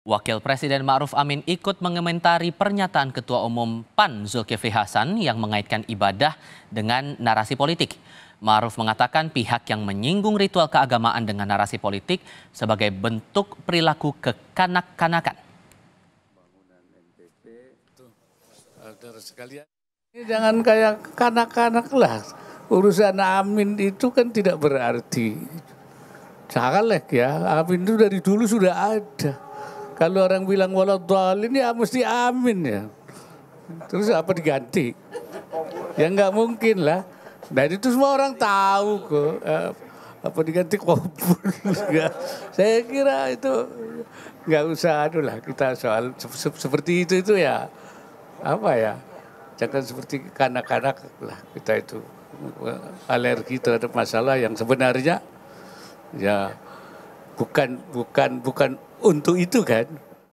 Wakil Presiden Ma'ruf Amin ikut mengomentari pernyataan Ketua Umum PAN Zulkifli Hasan yang mengaitkan ibadah dengan narasi politik. Ma'ruf mengatakan pihak yang menyinggung ritual keagamaan dengan narasi politik sebagai bentuk perilaku kekanak-kanakan. Ini jangan kayak kanak-kanak lah. Urusan Amin itu kan tidak berarti. Caleg ya, Amin itu dari dulu sudah ada kalau orang bilang walau dalin ya mesti amin ya. Terus apa diganti? Ya nggak mungkin lah. Dan nah, itu semua orang tahu kok. Eh, apa diganti kopul. Saya kira itu nggak usah adulah kita soal seperti itu itu ya apa ya jangan seperti kanak-kanak lah kita itu alergi terhadap masalah yang sebenarnya ya bukan bukan bukan untuk itu kan